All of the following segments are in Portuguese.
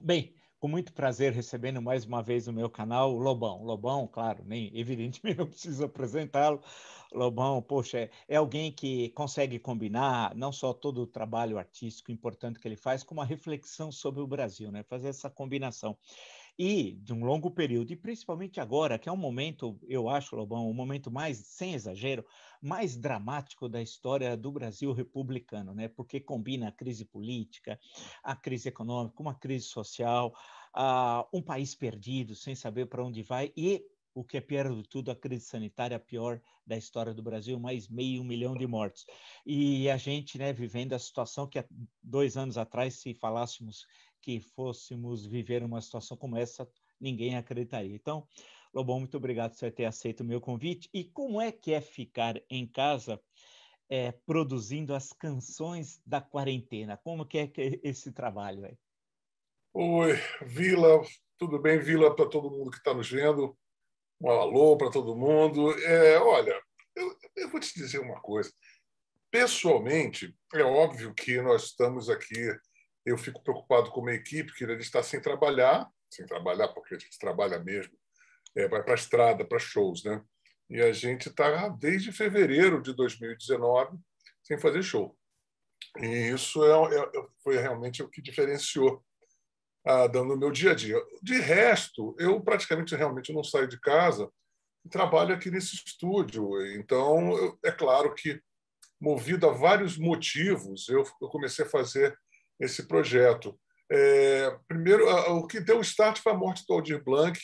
Bem, com muito prazer recebendo mais uma vez o meu canal o Lobão. Lobão, claro, nem evidentemente eu preciso apresentá-lo. Lobão, poxa, é, alguém que consegue combinar não só todo o trabalho artístico importante que ele faz, como a reflexão sobre o Brasil, né? Fazer essa combinação. E de um longo período, e principalmente agora, que é um momento, eu acho, Lobão, o um momento mais, sem exagero, mais dramático da história do Brasil republicano, né? porque combina a crise política, a crise econômica, uma crise social, uh, um país perdido, sem saber para onde vai, e o que é pior de tudo, a crise sanitária a pior da história do Brasil, mais meio milhão de mortes. E a gente, né, vivendo a situação que há dois anos atrás, se falássemos que fôssemos viver uma situação como essa, ninguém acreditaria. Então, Lobão, muito obrigado por ter aceito o meu convite. E como é que é ficar em casa é, produzindo as canções da quarentena? Como que é, que é esse trabalho aí? Oi, Vila, tudo bem, Vila, para todo mundo que está nos vendo. Um alô para todo mundo. É, olha, eu, eu vou te dizer uma coisa. Pessoalmente, é óbvio que nós estamos aqui. Eu fico preocupado com a minha equipe, que ele está sem trabalhar, sem trabalhar porque a gente trabalha mesmo é, vai para a estrada, para shows, né? E a gente está desde fevereiro de 2019 sem fazer show. E isso é, é, é foi realmente o que diferenciou a ah, no meu dia a dia. De resto, eu praticamente realmente não saio de casa e trabalho aqui nesse estúdio. Então, eu, é claro que, movido a vários motivos, eu, eu comecei a fazer esse projeto. É, primeiro, o que deu o start foi a morte do Aldir Blanc,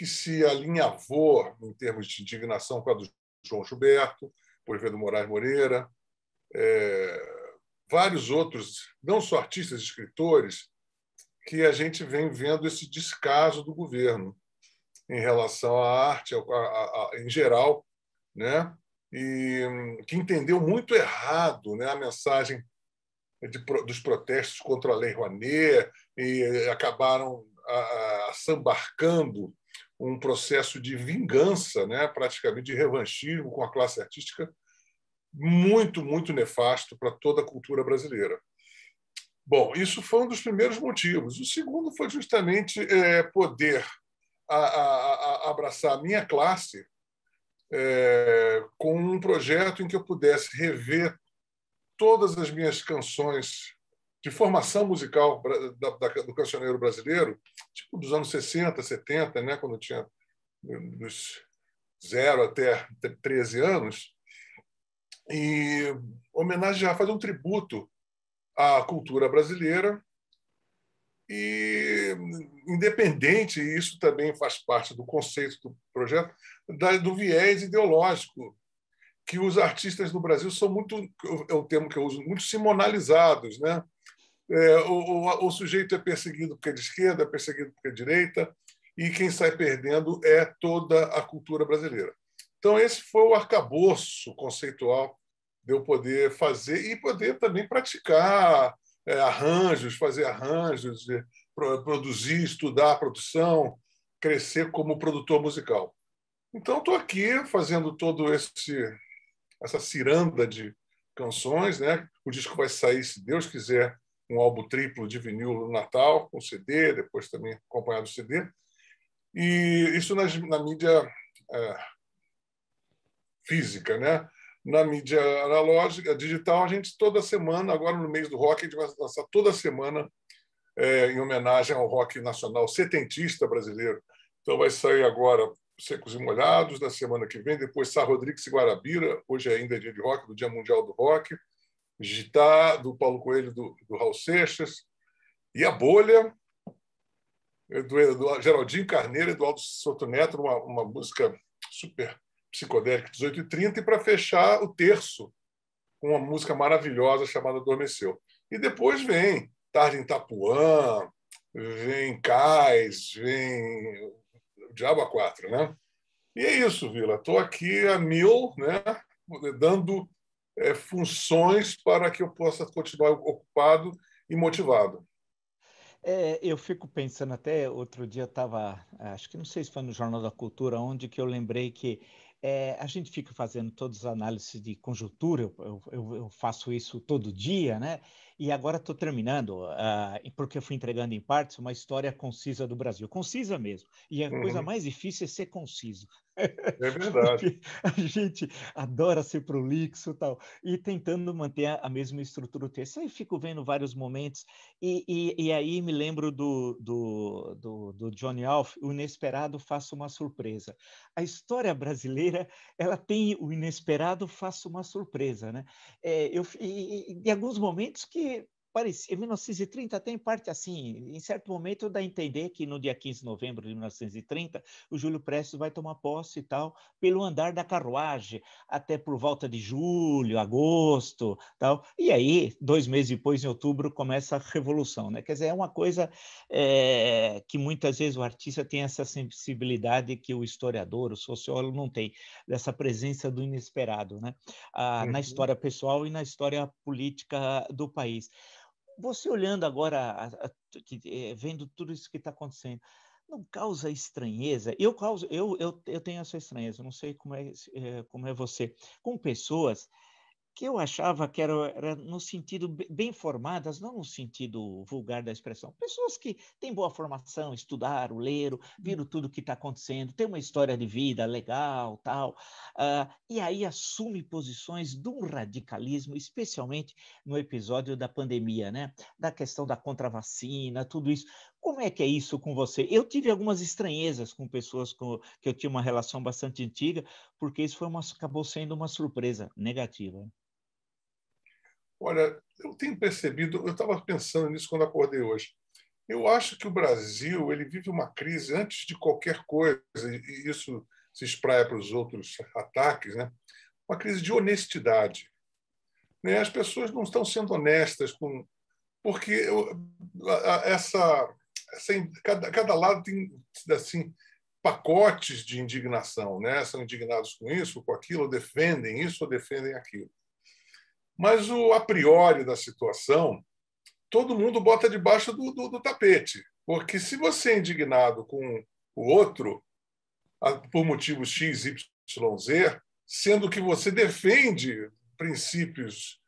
que se alinhavou em termos de indignação com a do João Gilberto, por Evedo Moraes Moreira, é, vários outros, não só artistas, escritores, que a gente vem vendo esse descaso do governo em relação à arte, a, a, a, em geral, né? e que entendeu muito errado né, a mensagem de, dos protestos contra a Lei Rouanet e acabaram a, a, sambarcando um processo de vingança, né, praticamente de revanchismo com a classe artística, muito, muito nefasto para toda a cultura brasileira. Bom, isso foi um dos primeiros motivos. O segundo foi justamente é, poder a, a, a abraçar a minha classe é, com um projeto em que eu pudesse rever todas as minhas canções de formação musical da, da, do cancioneiro brasileiro, tipo dos anos 60, 70, né, quando eu tinha né, dos zero até 13 anos, e homenagear, fazer um tributo à cultura brasileira. E, independente, e isso também faz parte do conceito do projeto, da, do viés ideológico que os artistas do Brasil são muito, é um termo que eu uso, muito simonalizados, né? É, o, o, o, sujeito é perseguido porque é de esquerda, é perseguido porque é direita, e quem sai perdendo é toda a cultura brasileira. Então, esse foi o arcabouço conceitual de eu poder fazer e poder também praticar é, arranjos, fazer arranjos, produzir, estudar a produção, crescer como produtor musical. Então, estou aqui fazendo todo esse essa ciranda de canções, né? O disco vai sair, se Deus quiser, um álbum triplo de vinil no Natal, com CD, depois também acompanhado do CD. E isso na mídia é, física, né? Na mídia analógica, digital, a gente toda semana, agora no mês do rock, a gente vai lançar toda semana é, em homenagem ao rock nacional setentista brasileiro. Então vai sair agora Secos e Molhados, na semana que vem, depois Sá Rodrigues e Guarabira, hoje ainda é dia de rock, do Dia Mundial do Rock. Gitá, do Paulo Coelho, do, do Raul Seixas, e a bolha do, do Geraldinho Carneiro e Eduardo Soto Neto, uma, uma música super psicodélica, 18 e 30, e para fechar o terço, com uma música maravilhosa chamada Adormeceu. E depois vem Tarde em Tapuã, vem Cais, vem o Diabo a Quatro, né? E é isso, Vila. Estou aqui a mil, né? Dando é, funções para que eu possa continuar ocupado e motivado. É, eu fico pensando até outro dia estava, acho que não sei se foi no Jornal da Cultura, onde que eu lembrei que é, a gente fica fazendo todas as análises de conjuntura, eu, eu, eu faço isso todo dia, né? E agora estou terminando, uh, porque eu fui entregando em partes uma história concisa do Brasil, concisa mesmo. E a uhum. coisa mais difícil é ser conciso. É verdade. a gente adora ser prolixo tal, e tentando manter a, a mesma estrutura do texto. Aí fico vendo vários momentos, e, e, e aí me lembro do, do, do, do Johnny Alf, o inesperado faça uma surpresa. A história brasileira brasileira ela tem o inesperado, faça uma surpresa, né? É, eu, e, e, alguns momentos que parecia, 1930 tem parte assim, em certo momento dá a entender que no dia 15 de novembro de 1930, o Júlio Prestes vai tomar posse e tal, pelo andar da carruagem, até por volta de julho, agosto, tal. E aí, dois meses depois, em outubro, começa a revolução, né? Quer dizer, é uma coisa é, que muitas vezes o artista tem essa sensibilidade que o historiador, o sociólogo não tem, dessa presença do inesperado, né? Ah, na uhum. história pessoal e na história política do país. Você olhando agora, a, a, que, é, vendo tudo isso que está acontecendo, não causa estranheza? Eu, causo, eu, eu, eu tenho essa estranheza, não sei como é, é como é você, com pessoas que eu achava que era, era, no sentido bem formadas, não no sentido vulgar da expressão. Pessoas que têm boa formação, estudaram, leram, hum. viram tudo o que está acontecendo, têm uma história de vida legal, tal, uh, e aí assume posições de um radicalismo, especialmente no episódio da pandemia, né? Da questão da contravacina, tudo isso. Como é que é isso com você? Eu tive algumas estranhezas com pessoas com, que eu tinha uma relação bastante antiga, porque isso foi uma, acabou sendo uma surpresa negativa. Olha, eu tenho percebido, eu estava pensando nisso quando acordei hoje. Eu acho que o Brasil ele vive uma crise antes de qualquer coisa, e isso se espraia para os outros ataques, né? uma crise de honestidade. Né? As pessoas não estão sendo honestas com. Porque eu, essa assim, cada, cada lado tem assim pacotes de indignação, né? São indignados com isso, com aquilo, defendem isso ou defendem aquilo. Mas o a priori da situação, todo mundo bota debaixo do, do, do tapete, porque se você é indignado com o outro por motivos x, y, z, sendo que você defende princípios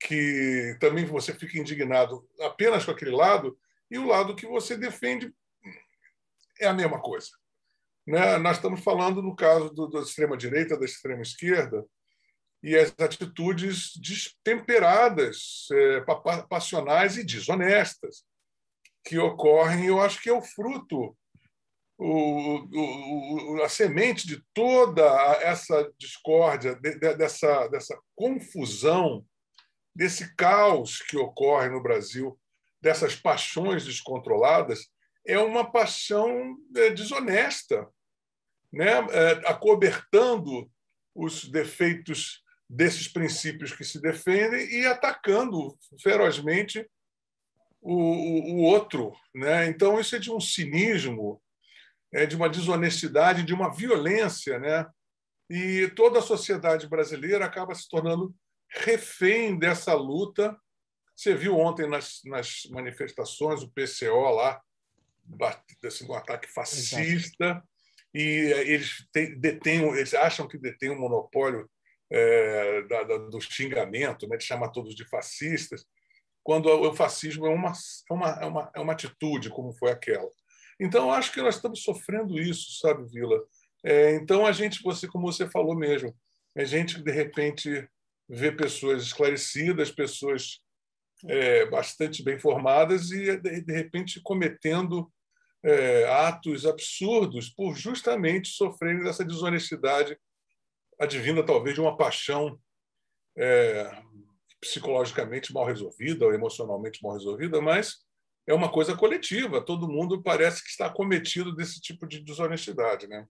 que também você fica indignado apenas com aquele lado, e o lado que você defende é a mesma coisa. Né? Nós estamos falando, no caso do, da extrema-direita, da extrema-esquerda, e as atitudes destemperadas, é, passionais e desonestas que ocorrem, eu acho que é o fruto, o, o, a semente de toda essa discórdia, de, de, dessa, dessa confusão, desse caos que ocorre no Brasil dessas paixões descontroladas é uma paixão é, desonesta, né? É, acobertando os defeitos desses princípios que se defendem e atacando ferozmente o, o, o outro. Né? Então, isso é de um cinismo, é de uma desonestidade, de uma violência. Né? E toda a sociedade brasileira acaba se tornando refém dessa luta você viu ontem nas, nas manifestações o PCO lá, assim, um ataque fascista, Exato. e eh, eles te, detêm, eles acham que detêm o um monopólio é, da, da, do xingamento, né, de chamar todos de fascistas, quando o fascismo é uma, é uma, é uma, é uma atitude como foi aquela. Então, acho que nós estamos sofrendo isso, sabe, Vila? É, então, a gente, você, como você falou mesmo, a gente, de repente, vê pessoas esclarecidas, pessoas é, bastante bem formadas e, de, repente, cometendo é, atos absurdos por justamente sofrerem dessa desonestidade advinda, talvez, de uma paixão é, psicologicamente mal resolvida ou emocionalmente mal resolvida, mas é uma coisa coletiva, todo mundo parece que está cometido desse tipo de desonestidade, né?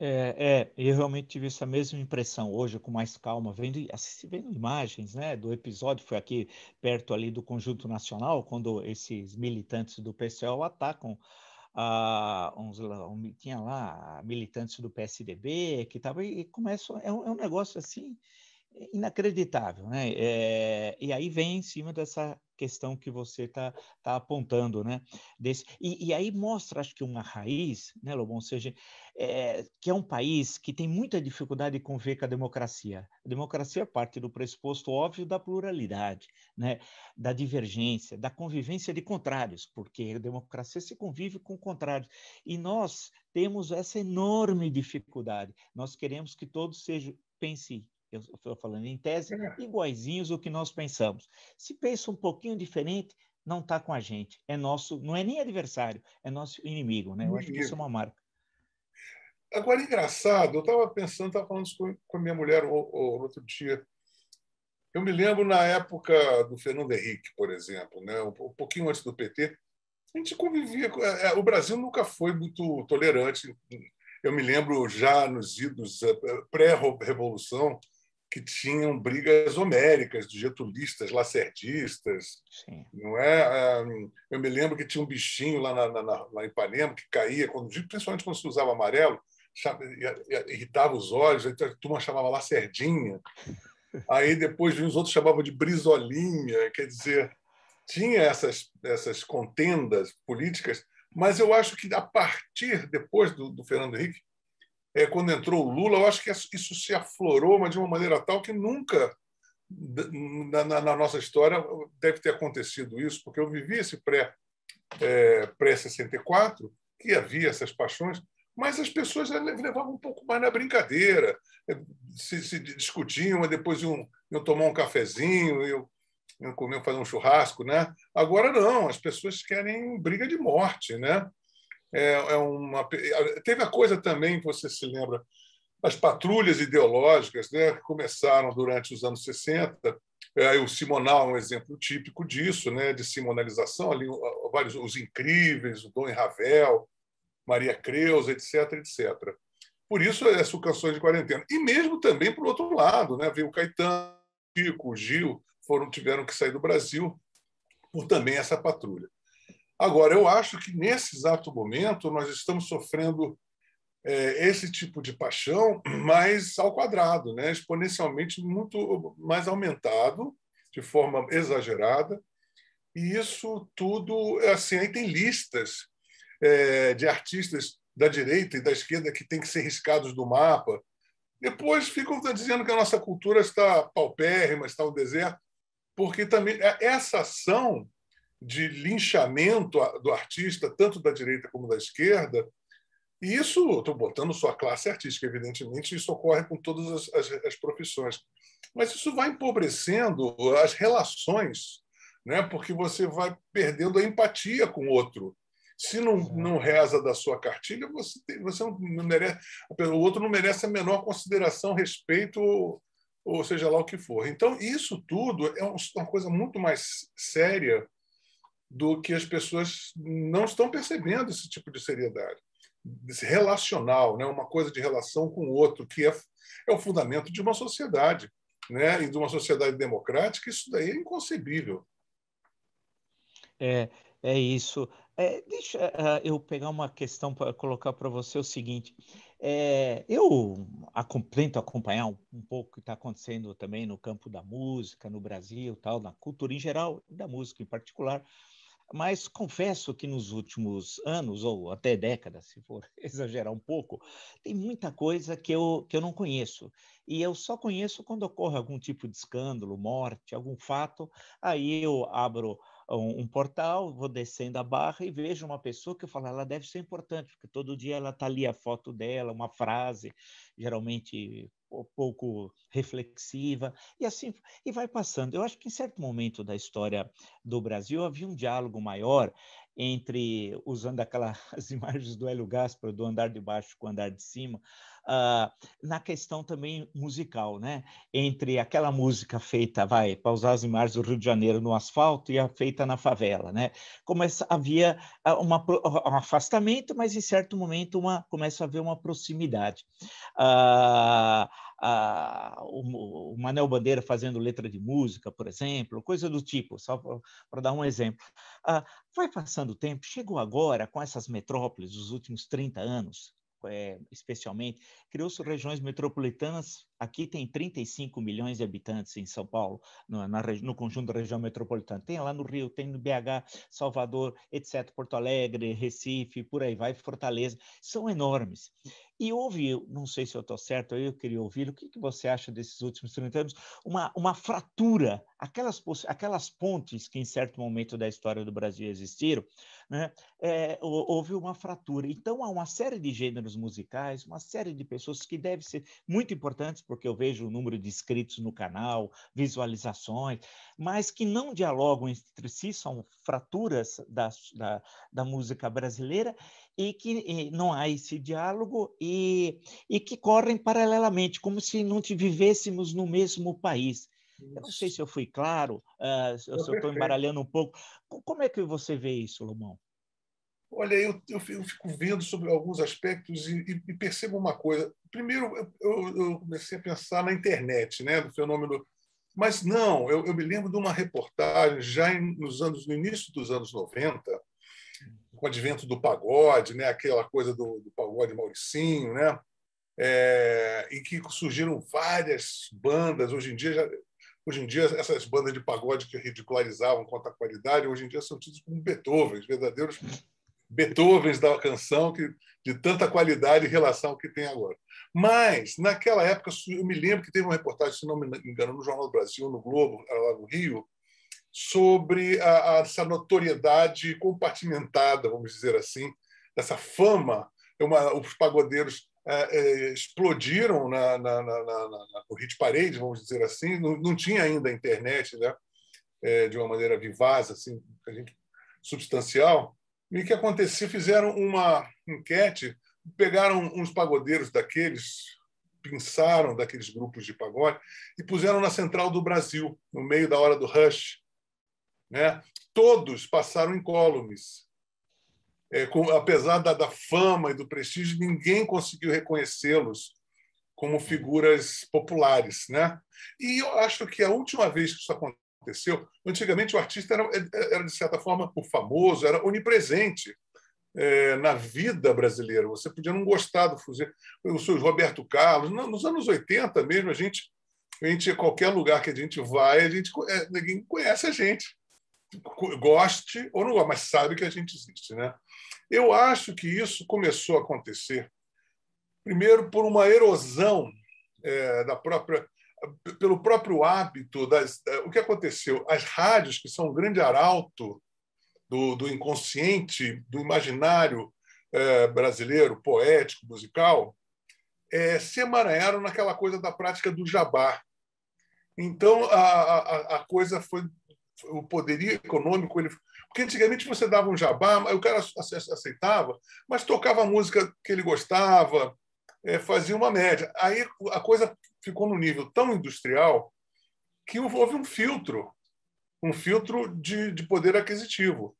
É, é, eu realmente tive essa mesma impressão hoje, com mais calma, vendo, vendo imagens né, do episódio, foi aqui perto ali do Conjunto Nacional, quando esses militantes do PCL atacam ah, uns, tinha lá militantes do PSDB que estavam e começam é, um, é um, negócio assim é inacreditável, né? É, e aí vem em cima dessa questão que você está tá apontando, né? Desse, e, e, aí mostra, acho que uma raiz, né, Lobão? Ou seja, é, que é um país que tem muita dificuldade de conviver com a democracia. A democracia é parte do pressuposto óbvio da pluralidade, né? Da divergência, da convivência de contrários, porque a democracia se convive com contrários. E nós temos essa enorme dificuldade. Nós queremos que todos sejam pensem eu estou falando em tese, é. iguaizinhos o que nós pensamos. Se pensa um pouquinho diferente, não está com a gente. É nosso, não é nem adversário, é nosso inimigo, né? Eu inimigo. acho que isso é uma marca. Agora, engraçado, eu estava pensando, estava falando isso com, a minha mulher outro dia. Eu me lembro na época do Fernando Henrique, por exemplo, né? um pouquinho antes do PT, a gente convivia. É, é, o Brasil nunca foi muito tolerante. Eu me lembro já nos idos eh, pré-revolução, que tinham brigas homéricas de getulistas, lacerdistas, Sim. não é? Ah, eu me lembro que tinha um bichinho lá na, na, na Ipanema que caía, quando, principalmente quando se usava amarelo, irritava os olhos, a turma chamava lacerdinha. Aí depois os outros chamavam de brisolinha, quer dizer, tinha essas, essas contendas políticas, mas eu acho que a partir depois do, do Fernando Henrique é, quando entrou o Lula, eu acho que isso se aflorou, mas de uma maneira tal que nunca na, na, na nossa história deve ter acontecido isso, porque eu vivi esse pré, é, pré-64, que havia essas paixões, mas as pessoas levavam um pouco mais na brincadeira, é, se, se discutiam, mas depois iam, iam, tomar um cafezinho, eu comer, fazer um churrasco. Né? Agora não, as pessoas querem briga de morte, né? É, é, uma teve a coisa também você se lembra as patrulhas ideológicas né, que começaram durante os anos 60 é, o Simonal é um exemplo típico disso né de simonalização ali vários os incríveis o Dom Ravel Maria Creuza etc etc por isso essas canções de quarentena e mesmo também por outro lado né veio o Caetano o Chico o Gil foram tiveram que sair do Brasil por também essa patrulha Agora, eu acho que nesse exato momento nós estamos sofrendo é, esse tipo de paixão mais ao quadrado, né? exponencialmente muito mais aumentado, de forma exagerada. E isso tudo, assim, aí tem listas é, de artistas da direita e da esquerda que têm que ser riscados do mapa. Depois ficam dizendo que a nossa cultura está paupérrima, está um deserto, porque também é, essa ação de linchamento do artista, tanto da direita como da esquerda. E isso, estou botando sua classe artística, evidentemente, isso ocorre com todas as, as, as profissões. Mas isso vai empobrecendo as relações, né? porque você vai perdendo a empatia com o outro. Se não, não reza da sua cartilha, você, tem, você não merece, o outro não merece a menor consideração, respeito ou, ou seja lá o que for. Então, isso tudo é uma coisa muito mais séria do que as pessoas não estão percebendo esse tipo de seriedade relacional, né? uma coisa de relação com o outro, que é, é o fundamento de uma sociedade, né? e de uma sociedade democrática, isso daí é inconcebível. É, é isso. É, deixa é, eu pegar uma questão para colocar para você o seguinte. É, eu tento acompanhar um, um pouco o que está acontecendo também no campo da música, no Brasil, tal, na cultura em geral, e da música em particular. Mas confesso que nos últimos anos, ou até décadas, se for exagerar um pouco, tem muita coisa que eu, que eu não conheço. E eu só conheço quando ocorre algum tipo de escândalo, morte, algum fato. Aí eu abro um, um, portal, vou descendo a barra e vejo uma pessoa que eu falo, ela deve ser importante, porque todo dia ela está ali a foto dela, uma frase, geralmente pouco reflexiva, e assim, e vai passando. Eu acho que em certo momento da história do Brasil havia um diálogo maior entre usando aquelas imagens do Hélio Gaspar, do andar de baixo com o andar de cima, uh, na questão também musical, né? Entre aquela música feita, vai, para usar as imagens do Rio de Janeiro no asfalto e a feita na favela, né? Começa, havia ah, uma, um afastamento, mas em certo momento uma, começa a haver uma proximidade. Uh, a, o, o Manel Bandeira fazendo letra de música, por exemplo, coisa do tipo, só para dar um exemplo. Ah, vai passando o tempo, chegou agora com essas metrópoles dos últimos 30 anos, é, especialmente, criou-se regiões metropolitanas Aqui tem 35 milhões de habitantes em São Paulo, no, na, no conjunto da região metropolitana. Tem lá no Rio, tem no BH, Salvador, etc., Porto Alegre, Recife, por aí vai, Fortaleza. São enormes. E houve, não sei se eu estou certo, eu queria ouvir, o que, que você acha desses últimos 30 anos? Uma, uma fratura, aquelas, aquelas pontes que em certo momento da história do Brasil existiram, né? É, houve uma fratura. Então, há uma série de gêneros musicais, uma série de pessoas que devem ser muito importantes porque eu vejo o número de inscritos no canal, visualizações, mas que não dialogam entre si, são fraturas da, da, da música brasileira e que e não há esse diálogo e, e que correm paralelamente, como se não vivêssemos no mesmo país. Eu não sei se eu fui claro, uh, se eu estou embaralhando um pouco. Como é que você vê isso, Lomão? Olha, eu, eu fico vendo sobre alguns aspectos e, e percebo uma coisa. Primeiro, eu, eu, comecei a pensar na internet, né, do fenômeno. Mas não, eu, eu me lembro de uma reportagem já em, nos anos, no início dos anos 90, com o advento do pagode, né, aquela coisa do, do pagode Mauricinho, né, é, em que surgiram várias bandas. Hoje em dia já, Hoje em dia, essas bandas de pagode que ridicularizavam quanto à qualidade, hoje em dia são tidas como Beethoven, verdadeiros Beethoven da canção, que, de tanta qualidade em relação que tem agora. Mas, naquela época, eu me lembro que teve uma reportagem, se não me engano, no Jornal do Brasil, no Globo, lá no Rio, sobre a, a, essa notoriedade compartimentada, vamos dizer assim, dessa fama. É uma, os pagodeiros é, é, explodiram na, na, na, na, no hit Parede, vamos dizer assim. Não, não tinha ainda a internet, né? É, de uma maneira vivaz, assim, substancial. E o que aconteceu? Fizeram uma enquete, pegaram uns pagodeiros daqueles, pinçaram daqueles grupos de pagode e puseram na Central do Brasil, no meio da hora do rush. Né? Todos passaram incólumes. É, com, apesar da, da fama e do prestígio, ninguém conseguiu reconhecê-los como figuras populares. Né? E eu acho que a última vez que isso aconteceu aconteceu. Antigamente, o artista era, era de certa forma, o famoso, era onipresente. É, na vida brasileira. Você podia não gostar do fuzê, o seu Roberto Carlos. Nos anos 80 mesmo, a gente, a gente qualquer lugar que a gente vai, a gente eh, ninguém conhece a gente. Goste ou não goste, mas sabe que a gente existe. Né? Eu acho que isso começou a acontecer, primeiro, por uma erosão é, da própria pelo próprio hábito das, é, o que aconteceu as rádios que são um grande arauto do, do inconsciente do imaginário é, brasileiro poético musical é, se emaranharam naquela coisa da prática do jabá então a, a, a coisa foi o poderio econômico ele porque antigamente você dava um jabá o cara aceitava mas tocava a música que ele gostava é, fazia uma média. Aí a coisa ficou no nível tão industrial que houve um filtro, um filtro de, de poder aquisitivo.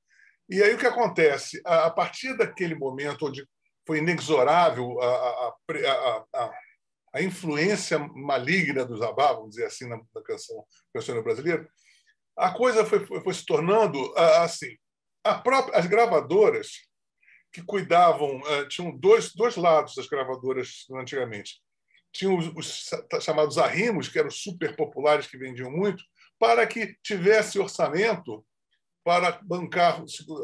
E aí o que acontece? A, a partir daquele momento onde foi inexorável a, a, a, a influência maligna dos Zabá, vamos dizer assim, na, na canção cancioneira brasileira, a coisa foi, foi, foi se tornando assim. Própria, as gravadoras que cuidavam, eh, tinham dois, dois lados das gravadoras antigamente tinha os, os chamados arrimos, que eram super populares, que vendiam muito, para que tivesse orçamento para bancar,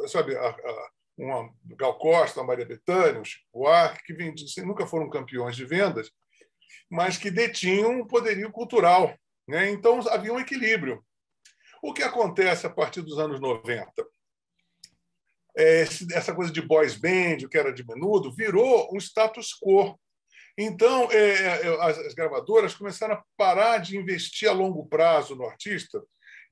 sabe, a, a, uma Gal Costa, uma Maria Bethânia, um Chico Buarque, que vendiam, assim, nunca foram campeões de vendas, mas que detinham um poderio cultural. Né? Então, havia um equilíbrio. O que acontece a partir dos anos 90? É, essa coisa de boys band, o que era de menudo, virou um status quo. Então, é, é, é as gravadoras começaram a parar de investir a longo prazo no artista,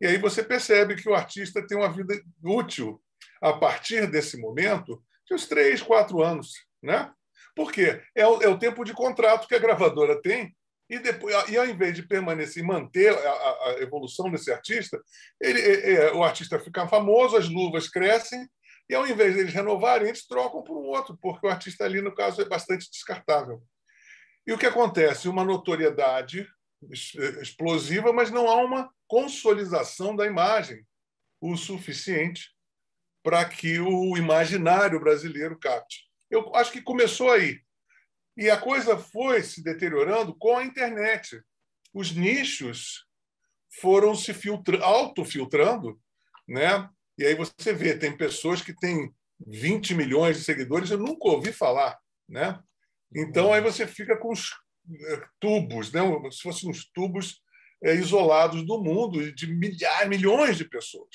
e aí você percebe que o artista tem uma vida útil a partir desse momento de uns três, quatro anos. Né? Por quê? É o, é o tempo de contrato que a gravadora tem e, depois, e ao invés de permanecer e manter a, a, evolução desse artista, ele, é, é, o artista fica famoso, as luvas crescem, e ao invés deles renovarem, eles trocam por um outro, porque o artista ali, no caso, é bastante descartável. E o que acontece? Uma notoriedade eh, explosiva, mas não há uma consolidação da imagem o suficiente para que o imaginário brasileiro capte. Eu acho que começou aí. E a coisa foi se deteriorando com a internet. Os nichos foram se autofiltrando, né? E aí você vê, tem pessoas que têm 20 milhões de seguidores, eu nunca ouvi falar, né? Então, aí você fica com os eh, tubos, né? se fossem os tubos é, isolados do mundo, de milhares, ah, milhões de pessoas.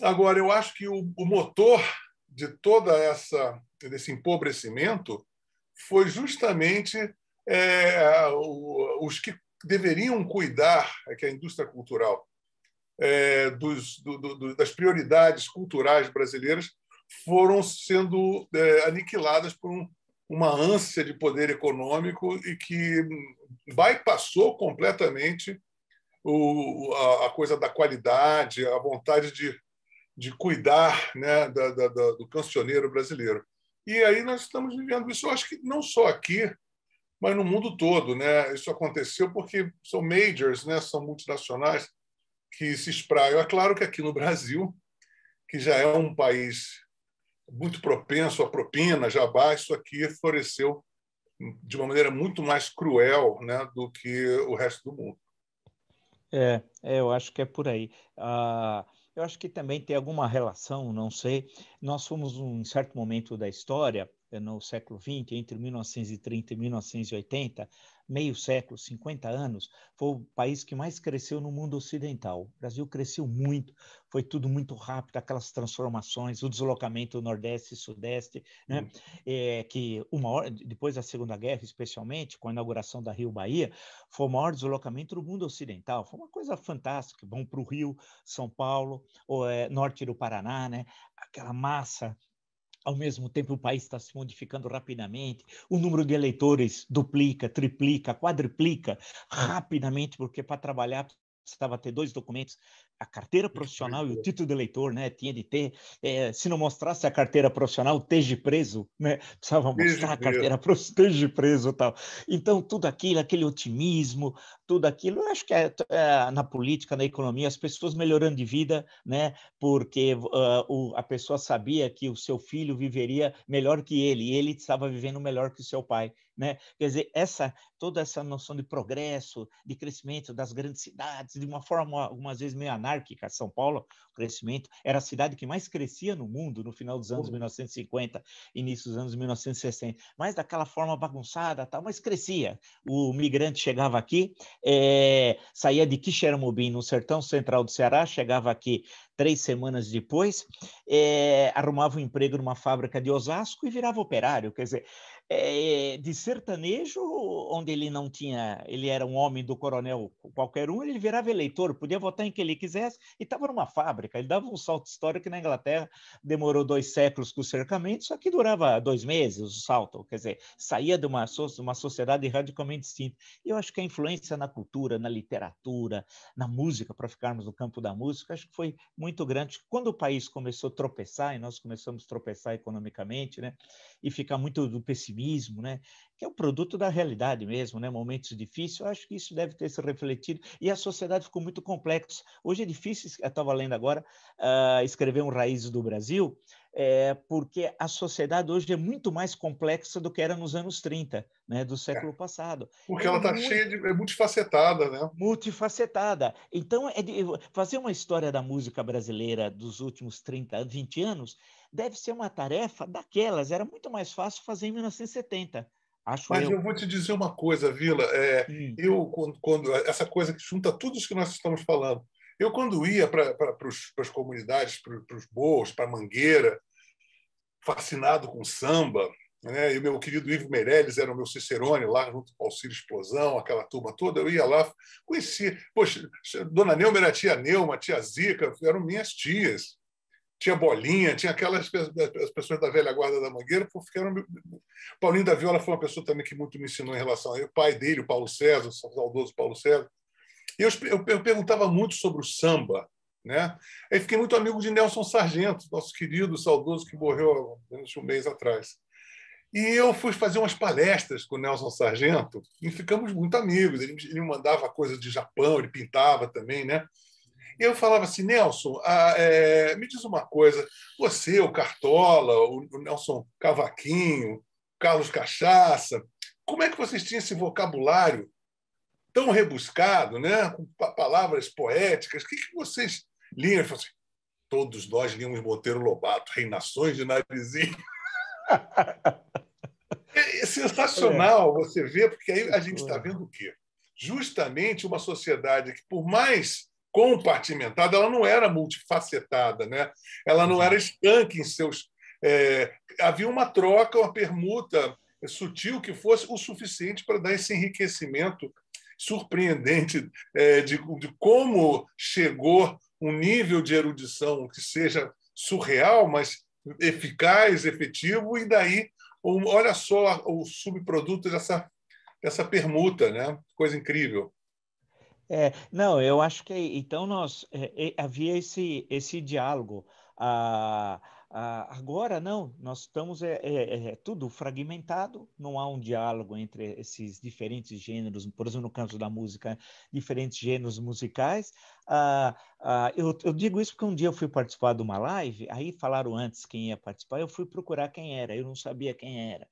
Agora, eu acho que o, o motor de toda essa desse empobrecimento foi justamente é, o, os que deveriam cuidar, é que é a indústria cultural, é, dos, do, do, das prioridades culturais brasileiras, foram sendo é, aniquiladas por um uma ânsia de poder econômico e que bypassou completamente o, a, a, coisa da qualidade, a vontade de, de cuidar né, da, da, da, do cancioneiro brasileiro. E aí nós estamos vivendo isso, eu acho que não só aqui, mas no mundo todo. Né? Isso aconteceu porque são majors, né? são multinacionais que se espraiam. É claro que aqui no Brasil, que já é um país muito propenso à propina, jabá, isso aqui floresceu de uma maneira muito mais cruel né, do que o resto do mundo. É, é eu acho que é por aí. Ah, eu acho que também tem alguma relação, não sei. Nós fomos, um certo momento da história, no século XX, entre 1930 e 1980, meio século, 50 anos, foi o país que mais cresceu no mundo ocidental. O Brasil cresceu muito, foi tudo muito rápido, aquelas transformações, o deslocamento nordeste e sudeste, né? É, que hora, depois da Segunda Guerra, especialmente, com a inauguração da Rio Bahia, foi o maior deslocamento do mundo ocidental. Foi uma coisa fantástica. Vão para o Rio, São Paulo, ou, é, norte do Paraná, né? aquela massa ao mesmo tempo, o país está se modificando rapidamente, o número de eleitores duplica, triplica, quadriplica é. rapidamente, porque para trabalhar precisava ter dois documentos, a carteira profissional e o título de eleitor, né? Tinha de ter, é, se não mostrasse a carteira profissional, esteja preso, né? Precisava mostrar a carteira profissional, esteja preso tal. Então, tudo aquilo, aquele otimismo, tudo aquilo, eu acho que é, é, na política, na economia, as pessoas melhorando de vida, né? Porque uh, o, a pessoa sabia que o seu filho viveria melhor que ele, e ele estava vivendo melhor que o seu pai. Né? Quer dizer, essa, toda essa noção de progresso, de crescimento das grandes cidades, de uma forma algumas vezes meio anárquica, São Paulo, o crescimento, era a cidade que mais crescia no mundo no final dos anos 1950, uhum. início dos anos 1960, mas daquela forma bagunçada, tal, mas crescia. O migrante chegava aqui, é, saía de Quixeramobim, no sertão central do Ceará, chegava aqui três semanas depois, é, arrumava um emprego numa fábrica de Osasco e virava operário. Quer dizer, é, de sertanejo, onde ele não tinha, ele era um homem do coronel qualquer um, ele virava eleitor, podia votar em quem ele quisesse e estava numa fábrica. Ele dava um salto histórico que na Inglaterra demorou dois séculos com o cercamento, só que durava dois meses o salto, quer dizer, saía de uma, de uma sociedade radicalmente distinta. E eu acho que a influência na cultura, na literatura, na música, para ficarmos no campo da música, acho que foi muito grande. Quando o país começou a tropeçar, e nós começamos a tropeçar economicamente, né, e ficar muito do pessimismo, né, que é o produto da realidade mesmo, né, momentos difíceis, eu acho que isso deve ter se refletido. E a sociedade ficou muito complexa. Hoje é difícil, eu estava lendo agora, uh, escrever um Raízes do Brasil, é, porque a sociedade hoje é muito mais complexa do que era nos anos 30, né, do é. século é, passado. Porque então é ela está cheia de. é multifacetada, né? Multifacetada. Então, é de, fazer uma história da música brasileira dos últimos 30, 20 anos deve ser uma tarefa daquelas. Era muito mais fácil fazer em 1970. Acho Mas eu. eu vou te dizer uma coisa, Vila. Eh, hum. eu, quando, quando, essa coisa que junta tudo o que nós estamos falando, eu, quando ia para as comunidades, para os boas, para Mangueira, fascinado com samba, né? e o meu querido Ivo Meirelles era o meu cicerone lá, junto com o Auxílio Explosão, aquela turma toda, eu ia lá, conhecia. Poxa, Dona Neuma era tia Neuma, tia Zica, eram minhas tias. Tinha Bolinha, tinha aquelas as pessoas da velha guarda da Mangueira, porque eram Paulinho da Viola foi uma pessoa também que muito me ensinou em relação a ele. O pai dele, o Paulo César, o saudoso Paulo César, e eu, eu, eu perguntava muito sobre o samba, né? Aí fiquei muito amigo de Nelson Sargento, nosso querido, saudoso, que morreu há menos de um mês atrás. E eu fui fazer umas palestras com o Nelson Sargento e ficamos muito amigos. Ele, ele me mandava coisas de Japão, ele pintava também, né? E eu falava assim, Nelson, é, me diz uma coisa, você, o Cartola, o, o Nelson Cavaquinho, Carlos Cachaça, como é que vocês tinham esse vocabulário tão rebuscado, né? com palavras poéticas. O que, que vocês liam? assim, todos nós líamos Monteiro Lobato, Reinações de Narizinho. É, é sensacional você ver, porque aí a gente está é. vendo o quê? Justamente uma sociedade que, por mais compartimentada, ela não era multifacetada, né? ela não era estanque em seus. É... havia uma troca, uma permuta sutil que fosse o suficiente para dar esse enriquecimento surpreendente é, de, de como chegou um nível de erudição que seja surreal, mas eficaz, efetivo, e daí, olha só o subproduto dessa, dessa permuta, né? Coisa incrível. É, não, eu acho que então nós é, é havia esse, esse diálogo. Ah, ah, agora não, nós estamos é, é, é, é, tudo fragmentado, não há um diálogo entre esses diferentes gêneros, por exemplo, no caso da música, diferentes gêneros musicais. Ah, ah, eu, eu, digo isso porque um dia eu fui participar de uma live, aí falaram antes quem ia participar, eu fui procurar quem era, eu não sabia quem era.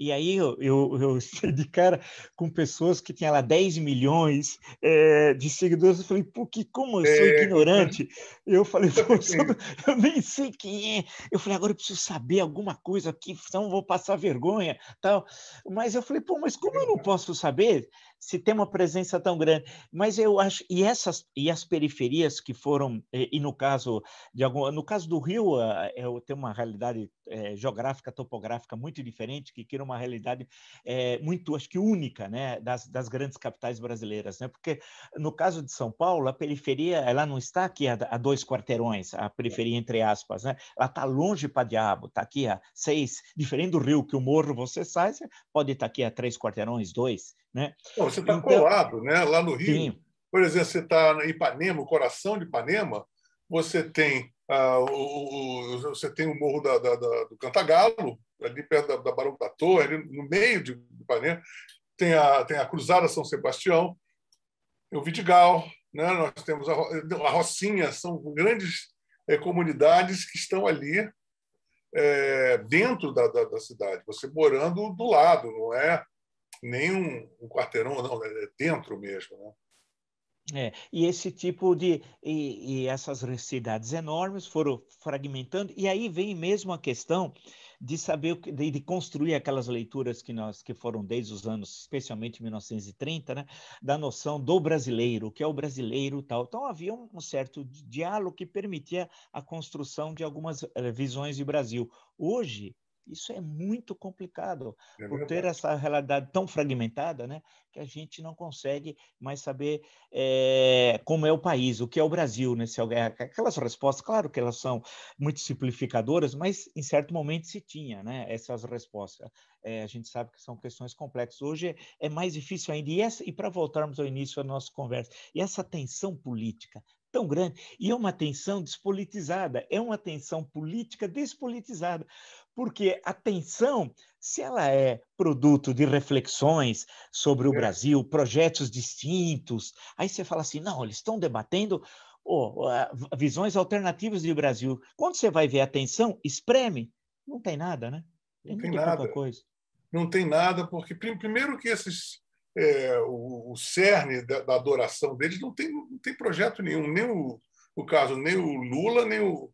E aí eu, eu, de cara com pessoas que tinham lá 10 milhões é, de seguidores. Eu falei, pô, que como eu sou é... ignorante. Eu falei, pô, assim? eu nem sei quem é. Eu falei, agora eu preciso saber alguma coisa aqui, senão vou passar vergonha tal. Mas eu falei, pô, mas como eu não posso saber? se tem uma presença tão grande. Mas eu acho e essas e as periferias que foram e, e no caso de algum, no caso do Rio eu tenho uma realidade é, geográfica topográfica muito diferente que queira uma realidade é, muito acho que única né das, das grandes capitais brasileiras né porque no caso de São Paulo a periferia ela não está aqui a, a dois quarteirões a periferia entre aspas né ela está longe para diabo está aqui a seis diferente do Rio que o morro você sai você pode estar tá aqui a três quarteirões dois né? Não, você está então, colado né? lá no Rio. Sim. Por exemplo, você está em Ipanema, o coração de Ipanema, você tem, ah, o, o, você tem o Morro da, da, da, do Cantagalo, ali perto da, da Barão da Torre, ali no meio de Ipanema, tem a, tem a Cruzada São Sebastião, o Vidigal, né? nós temos a, a Rocinha, são grandes é, comunidades que estão ali é, dentro da, da, da, cidade, você morando do lado, não é nem um, um quarteirão, não, né? é dentro mesmo. Né? É, e esse tipo de. E, e, essas cidades enormes foram fragmentando, e aí vem mesmo a questão de saber, de, de, construir aquelas leituras que nós que foram desde os anos, especialmente 1930, né, da noção do brasileiro, o que é o brasileiro tal. Então havia um, um certo diálogo que permitia a construção de algumas eh, visões de Brasil. Hoje, isso é muito complicado, é por ter essa realidade tão fragmentada, né, que a gente não consegue mais saber é, como é o país, o que é o Brasil. Né, se alguém, aquelas respostas, claro que elas são muito simplificadoras, mas em certo momento se tinha né, essas respostas. É, a gente sabe que são questões complexas. Hoje é mais difícil ainda. E, e para voltarmos ao início da nossa conversa, e essa tensão política tão grande, e é uma tensão despolitizada, é uma tensão política despolitizada porque a tensão se ela é produto de reflexões sobre o é. Brasil, projetos distintos, aí você fala assim, não, eles estão debatendo oh, visões alternativas de Brasil. Quando você vai ver a tensão, espreme, não tem nada, né? Tem não tem nada. Coisa. Não tem nada, porque primeiro que esses é, o, o, cerne da, da, adoração deles não tem, não tem projeto nenhum, nem o, o caso, nem o Lula, nem o,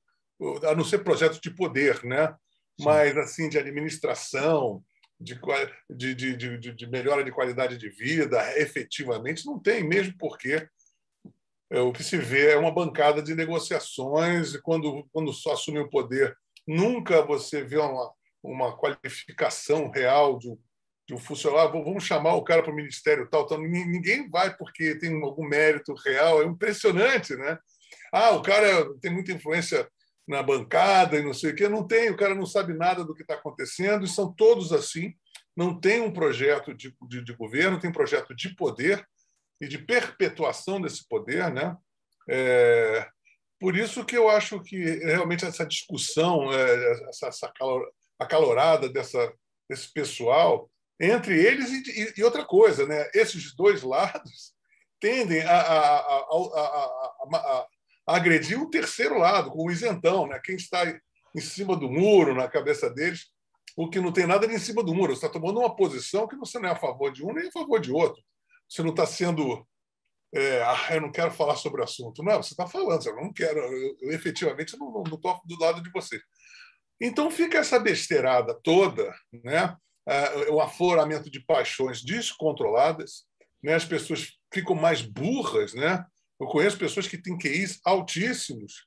a não ser projetos de poder, né? mas assim de administração, de, de, de, de, melhora de qualidade de vida, efetivamente, não tem, mesmo porque é, o que se vê é uma bancada de negociações, e quando, quando só assume o poder, nunca você vê uma, uma qualificação real de um, de um funcionário. Ah, vamos chamar o cara para o ministério tal, tal. Ninguém vai porque tem algum mérito real. É impressionante, né? Ah, o cara tem muita influência na bancada e não sei o quê. Não tem, o cara não sabe nada do que está acontecendo e são todos assim. Não tem um projeto de, de, de governo, tem um projeto de poder e de perpetuação desse poder, né? É, por isso que eu acho que realmente essa discussão, é, essa, essa acalorada dessa, desse pessoal, entre eles e, e, outra coisa, né? esses dois lados tendem a, a, a, a agrediu o terceiro lado, com o isentão, né? quem está em cima do muro, na cabeça deles, o que não tem nada nem em cima do muro. Você está tomando uma posição que você não é a favor de um nem a favor de outro. Você não está sendo. É, ah, eu não quero falar sobre o assunto. Não, você está falando, eu não quero, eu, eu efetivamente não estou do lado de você. Então fica essa besteirada toda, né? Uh, afloramento de paixões descontroladas, né? as pessoas ficam mais burras, né? Eu conheço pessoas que têm QIs altíssimos,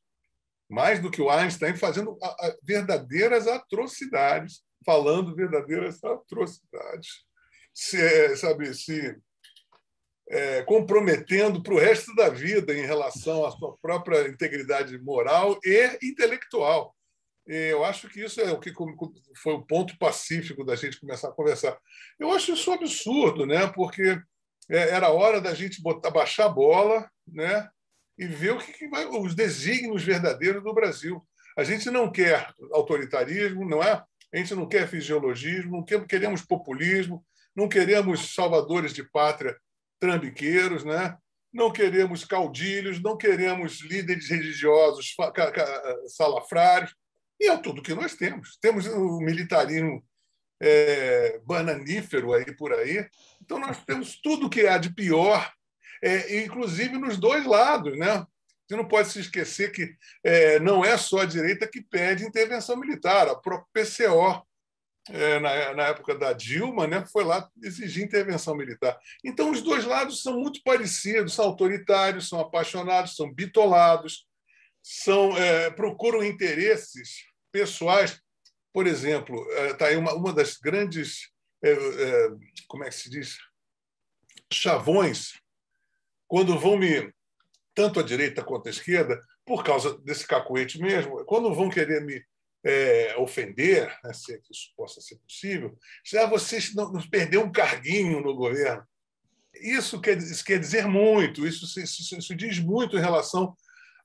mais do que o Einstein, fazendo verdadeiras atrocidades, falando verdadeiras atrocidades, se, é, sabe, se é, comprometendo para o resto da vida em relação à sua própria integridade moral e intelectual. Eu acho que isso é o que foi o ponto pacífico da gente começar a conversar. Eu acho isso um absurdo, né? Porque é, era hora da gente botar, baixar a bola, né? e ver o que, que vai, os desígnios verdadeiros do Brasil. A gente não quer autoritarismo, não é? A gente não quer fisiologismo, não quer, queremos populismo, não queremos salvadores de pátria trambiqueiros, né? não queremos caudilhos, não queremos líderes religiosos salafrários. E é tudo que nós temos. Temos o militarismo é, bananífero aí por aí. Então, nós temos tudo que há de pior é, inclusive nos dois lados. Né? Você não pode se esquecer que é, não é só a direita que pede intervenção militar, a própria PCO. É, na, na, época da Dilma, né, foi lá exigir intervenção militar. Então, os dois lados são muito parecidos, são autoritários, são apaixonados, são bitolados, são é, procuram interesses pessoais. Por exemplo, está é, tá aí uma, uma das grandes, é, é, como é que se diz, chavões quando vão me, tanto à direita quanto à esquerda, por causa desse cacuete mesmo, quando vão querer me é, ofender, né, se é que isso possa ser possível, já ah, vocês não, não perderam um carguinho no governo. Isso quer, isso quer dizer muito, isso, isso, isso diz muito em relação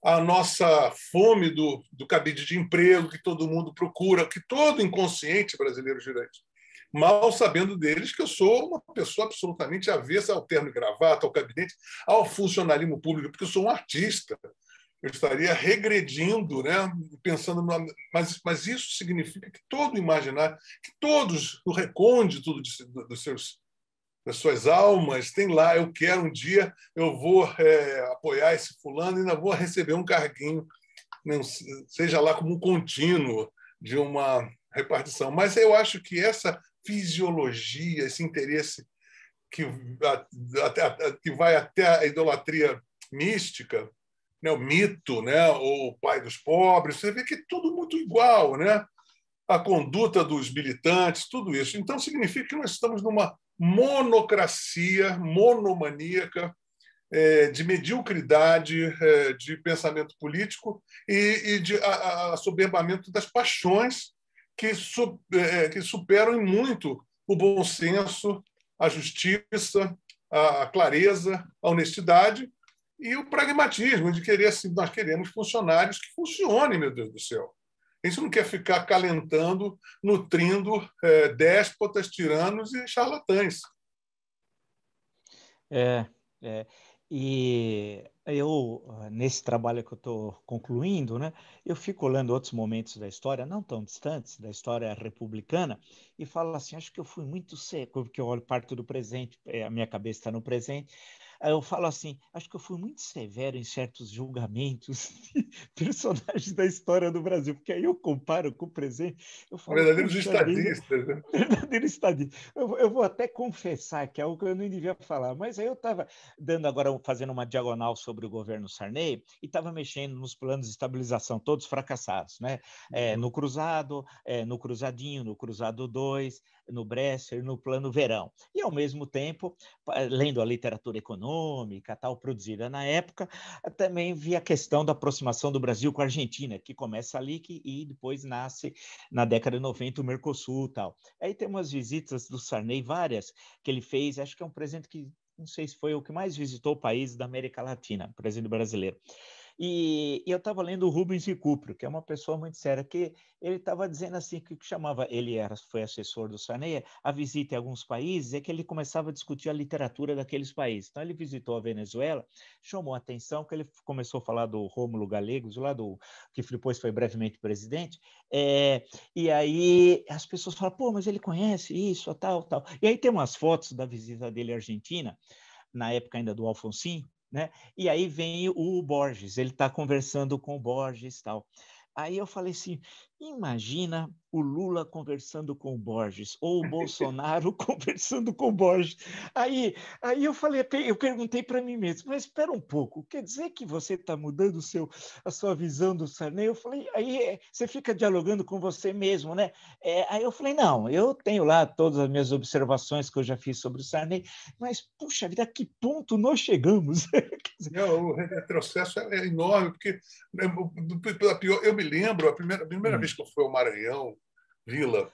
à nossa fome do, do cabide de emprego que todo mundo procura, que todo inconsciente brasileiro direito mal sabendo deles que eu sou uma pessoa absolutamente avessa ao terno e gravata, ao gabinete, ao funcionalismo público, porque eu sou um artista. Eu estaria regredindo, né? pensando. No... Mas, mas isso significa que todo imaginar, que todos, no recôndito dos seus das suas almas, tem lá, eu quero um dia, eu vou é, apoiar esse fulano e ainda vou receber um carguinho, seja lá como um contínuo de uma repartição. Mas eu acho que essa fisiologia, esse interesse que, que vai até a idolatria mística, né? o mito, né? o pai dos pobres, você vê que é tudo muito igual, né? a conduta dos militantes, tudo isso. Então, significa que nós estamos numa monocracia monomaníaca é, de mediocridade é, de pensamento político e, e de assoberbamento das paixões que, su, é, é, que superam em muito o bom senso, a justiça, a clareza, a honestidade e o pragmatismo de querer assim, nós queremos funcionários que funcionem, meu Deus do céu. A gente não quer ficar calentando, nutrindo é, déspotas, tiranos e charlatães. É, é. E eu, ah, nesse trabalho que eu estou concluindo, né, eu fico olhando outros momentos da história, não tão distantes, da história republicana, e falo assim: acho que eu fui muito seco, porque eu olho parte do presente, é, a minha cabeça está no presente, eu falo assim, acho que eu fui muito severo em certos julgamentos de personagens da história do Brasil, porque aí eu comparo com o presente. Eu falo, verdadeiros estadistas. Né? estadistas Eu, eu, vou até confessar que é algo que eu não devia falar, mas aí eu estava dando agora, fazendo uma diagonal sobre o governo Sarney e estava mexendo nos planos de estabilização, todos fracassados, né? É, uhum. no Cruzado, é, no Cruzadinho, no Cruzado 2, no Bresser, no Plano Verão. E, ao mesmo tempo, lendo a literatura econômica, econômica, tal, produzida na época, também via a questão da aproximação do Brasil com a Argentina, que começa ali que, e depois nasce na década de 90 o Mercosul, tal. Aí tem umas visitas do Sarney, várias, que ele fez, acho que é um presente que não sei se foi o que mais visitou o país da América Latina, presidente brasileiro. E, e eu estava lendo o Rubens de Cupro, que é uma pessoa muito séria, que ele estava dizendo assim, que chamava, ele era, foi assessor do Sarney, a visita em alguns países, é que ele começava a discutir a literatura daqueles países. Então, ele visitou a Venezuela, chamou a atenção que ele começou a falar do Rômulo Galegos, lá do, que depois foi brevemente presidente, é, e aí as pessoas falam, pô, mas ele conhece isso, tal, tal. E aí tem umas fotos da visita dele à Argentina, na época ainda do Alfonsinho, né? E aí vem o Borges, ele está conversando com o Borges tal. Aí eu falei assim, Imagina o Lula conversando com o Borges ou o Bolsonaro conversando com o Borges. Aí, aí eu falei, eu perguntei para mim mesmo, mas espera um pouco, quer dizer que você está mudando seu, a sua visão do Sarney? Eu falei, aí você fica dialogando com você mesmo, né? É, aí eu falei, não, eu tenho lá todas as minhas observações que eu já fiz sobre o Sarney, mas puxa vida, a que ponto nós chegamos? não, o retrocesso é enorme, porque pela pior, eu me lembro a primeira, a primeira hum. vez vez que eu fui ao Maranhão, Vila,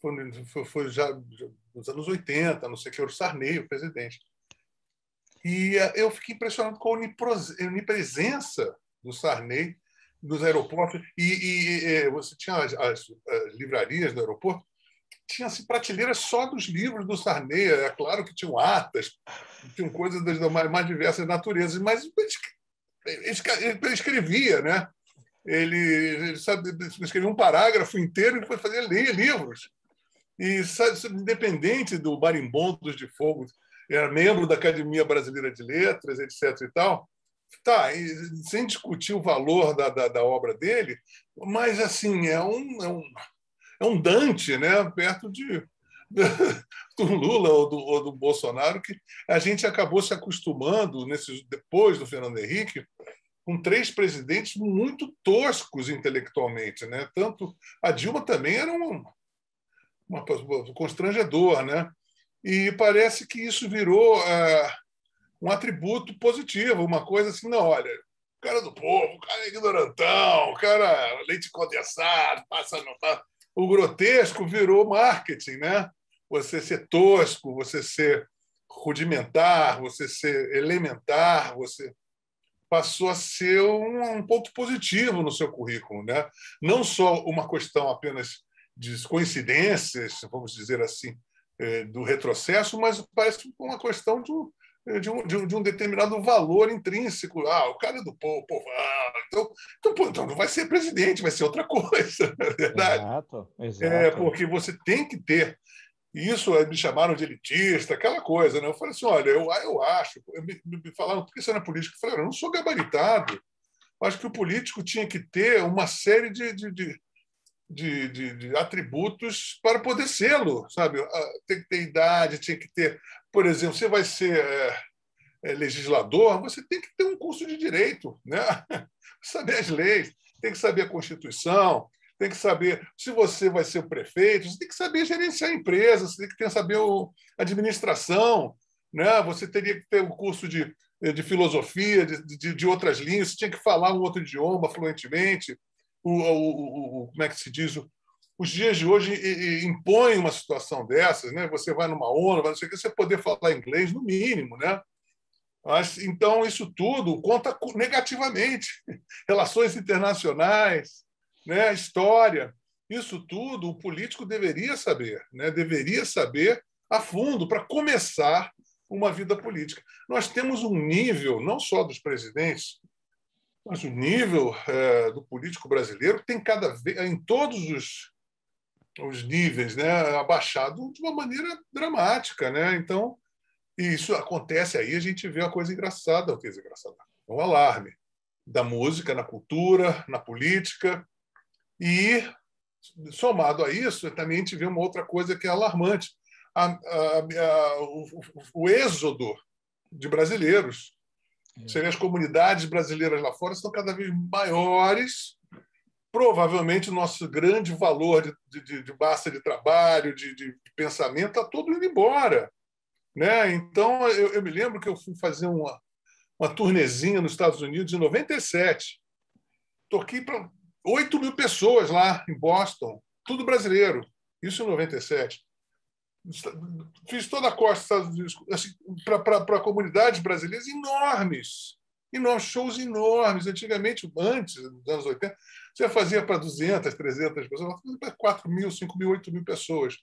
foi, foi, foi já, já, nos anos 80, não sei o que, o Sarney, o presidente. E eh, eu fiquei impressionado com a onipresença do Sarney nos aeroportos. E, e, e eh, você tinha as, as, as, livrarias do aeroporto, tinha-se assim, prateleiras só dos livros do Sarney. É, é claro que tinham atas, tinham coisas das mais, mais diversas naturezas, mas ele, ele escrevia, né? ele, ele sabe, um parágrafo inteiro e foi fazer ler livros. E sabe, independente do dos de Fogo, era é membro da Academia Brasileira de Letras, etc. e tal. Tá, e, sem discutir o valor da, da, da, obra dele, mas assim, é um, é um, é um Dante, né? Perto de do Lula ou do, ou do Bolsonaro, que a gente acabou se acostumando nesses, depois do Fernando Henrique com três presidentes muito toscos intelectualmente, né? Tanto a Dilma também era um, uma, constrangedor, né? E parece que isso virou uh, um atributo positivo, uma coisa assim, não, olha, o cara do povo, o cara é ignorantão, o cara leite condensado, passa não tá. O grotesco virou marketing, né? Você ser tosco, você ser rudimentar, você ser elementar, você passou a ser um, um ponto positivo no seu currículo, né? Não só uma questão apenas de coincidências, vamos dizer assim, eh, do retrocesso, mas parece uma questão eh, de um, de um, de um, determinado valor intrínseco. Ah, o cara é do povo, povo ah, então, então, pô, então, não vai ser presidente, vai ser outra coisa, é verdade. Exato, é, exato. É, porque você tem que ter e isso eh, me chamaram de elitista, aquela coisa. Né? Eu falei assim: olha, eu, ah, eu acho. Me, me falaram, por que você não é político? Eu falei: eu não sou gabaritado. Eu acho que o político tinha que ter uma série de, de, de, de, de, de atributos para poder sê-lo, sabe? Ah, tem que ter idade, tinha que ter. Por exemplo, você vai ser é, é, legislador, você tem que ter um curso de direito, né? saber as leis, tem que saber a Constituição, tem que saber se você vai ser o prefeito, você tem que saber gerenciar empresas, você tem que saber a administração, né? você teria que ter um curso de, de filosofia, de, de, de outras linhas, você tinha que falar um outro idioma fluentemente, o, o, o como é que se diz? Os dias de hoje impõem uma situação dessas, né? Você vai numa ONU, você que, você poder falar inglês no mínimo, né? Mas, então, isso tudo conta negativamente. Relações internacionais, né? a história. Isso tudo o político deveria saber, né? deveria saber a fundo para começar uma vida política. Nós temos um nível, não só dos presidentes, mas o nível é, do político brasileiro tem cada vez, em todos os, os níveis, né, abaixado de uma maneira dramática. Né? Então, isso acontece aí, a gente vê uma coisa engraçada, que é engraçada, um alarme da música, na cultura, na política, e, somado a isso, também a gente vê uma outra coisa que é alarmante. A, a, a, o, o, êxodo de brasileiros. É. Seria as comunidades brasileiras lá fora estão cada vez maiores. Provavelmente o nosso grande valor de, de, de massa de trabalho, de, de pensamento, está todo indo embora. Né? Então, eu, eu, me lembro que eu fui fazer uma, uma turnezinha nos Estados Unidos em 97. Toquei para 8 mil pessoas lá em Boston, tudo brasileiro, isso em 97. Fiz toda a costa dos Estados Unidos assim, para comunidades brasileiras enormes, enormes, shows enormes. Antigamente, antes dos anos 80, você fazia para 200, 300 pessoas, para 4 mil, 5 mil, 8 mil pessoas.